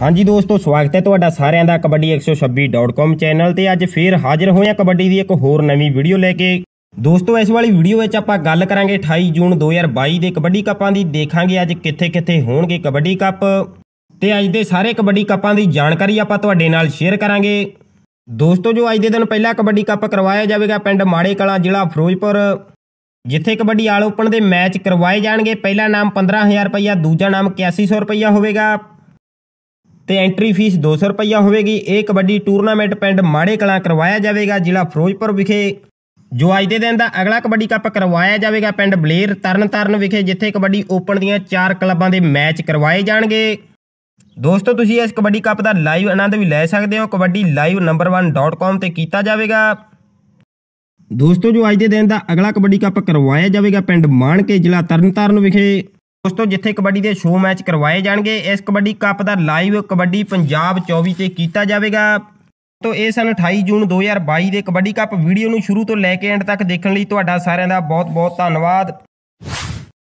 ਹਾਂਜੀ ਦੋਸਤੋ ਸਵਾਗਤ ਹੈ ਤੁਹਾਡਾ ਸਾਰਿਆਂ ਦਾ kabaddi126.com ਚੈਨਲ ਤੇ ਅੱਜ ਫੇਰ ਹਾਜ਼ਰ ਹੋਇਆ ਕਬੱਡੀ ਦੀ ਇੱਕ ਹੋਰ ਨਵੀਂ ਵੀਡੀਓ ਲੈ ਕੇ ਦੋਸਤੋ ਇਸ ਵਾਲੀ ਵੀਡੀਓ ਵਿੱਚ ਆਪਾਂ ਗੱਲ ਕਰਾਂਗੇ 28 ਜੂਨ 2022 ਦੇ ਕਬੱਡੀ ਕੱਪਾਂ ਦੀ ਦੇਖਾਂਗੇ ਅੱਜ ਕਿੱਥੇ-ਕਿੱਥੇ ਹੋਣਗੇ ਕਬੱਡੀ ਕੱਪ ਤੇ ਅੱਜ ਦੇ ਸਾਰੇ ਕਬੱਡੀ ਕੱਪਾਂ ਦੀ ਜਾਣਕਾਰੀ ਆਪਾਂ ਤੁਹਾਡੇ ਨਾਲ ਸ਼ੇਅਰ ਕਰਾਂਗੇ ਦੋਸਤੋ ਜੋ ਅੱਜ ਦੇ ਦਿਨ ਪਹਿਲਾ ਕਬੱਡੀ ਕੱਪ ਕਰਵਾਇਆ ਜਾਵੇਗਾ ਪਿੰਡ ਮਾੜੇ ਕਲਾ ਜ਼ਿਲ੍ਹਾ ਫਿਰੋਜ਼ਪੁਰ ਜਿੱਥੇ ਕਬੱਡੀ ਆਲ ਓਪਨ ਦੇ ਮੈਚ ਕਰਵਾਏ ਜਾਣਗੇ ਪਹਿਲਾ ਨਾਮ 15000 ਰੁਪਇਆ ਦੂਜਾ ਨਾਮ 8100 ਰੁਪਇਆ ਹੋਵੇਗਾ ਤੇ ਐਂਟਰੀ ਫੀਸ 200 ਰੁਪਇਆ ਹੋਵੇਗੀ ਇਹ ਕਬੱਡੀ ਟੂਰਨਾਮੈਂਟ ਪਿੰਡ ਮਾੜੇ ਕਲਾਂ ਕਰਵਾਇਆ ਜਾਵੇਗਾ ਜ਼ਿਲ੍ਹਾ ਫਿਰੋਜ਼ਪੁਰ ਵਿਖੇ ਜੋ ਅੱਜ ਦੇ ਦਿਨ ਦਾ ਅਗਲਾ ਕਬੱਡੀ ਕੱਪ ਕਰਵਾਇਆ ਜਾਵੇਗਾ ਪਿੰਡ ਬਲੇਰ ਤਰਨਤਾਰਨ ਵਿਖੇ ਜਿੱਥੇ ਕਬੱਡੀ ਓਪਨ ਦੀਆਂ ਚਾਰ ਕਲੱਬਾਂ ਦੇ ਮੈਚ ਕਰਵਾਏ ਜਾਣਗੇ ਦੋਸਤੋ ਤੁਸੀਂ ਇਸ ਕਬੱਡੀ ਕੱਪ ਦਾ ਲਾਈਵ ਆਨੰਦ ਵੀ ਲੈ ਸਕਦੇ ਹੋ ਕਬੱਡੀ ਲਾਈਵ ਨੰਬਰ 1.com ਤੇ ਕੀਤਾ ਜਾਵੇਗਾ ਦੋਸਤੋ ਜੋ ਅੱਜ ਦੇ ਦਿਨ ਦਾ ਅਗਲਾ ਕਬੱਡੀ ਕੱਪ ਕਰਵਾਇਆ ਜਾਵੇਗਾ ਪਿੰਡ ਮਾਣਕੇ ਜ਼ਿਲ੍ਹਾ ਤਰਨਤਾਰਨ ਵਿਖੇ ਦੋਸਤੋ ਜਿੱਥੇ ਕਬੱਡੀ ਦੇ ਸ਼ੋਅ ਮੈਚ ਕਰਵਾਏ ਜਾਣਗੇ ਇਸ ਕਬੱਡੀ ਕੱਪ ਦਾ ਲਾਈਵ ਕਬੱਡੀ ਪੰਜਾਬ 24 ਤੇ ਕੀਤਾ ਜਾਵੇਗਾ ਤੋਂ ਇਹ ਸਨ 28 ਜੂਨ 2022 ਦੇ ਕਬੱਡੀ ਕੱਪ ਵੀਡੀਓ ਨੂੰ ਸ਼ੁਰੂ ਤੋਂ ਲੈ ਕੇ ਐਂਡ ਤੱਕ ਦੇਖਣ ਲਈ ਤੁਹਾਡਾ ਸਾਰਿਆਂ ਦਾ ਬਹੁਤ-ਬਹੁਤ ਧੰਨਵਾਦ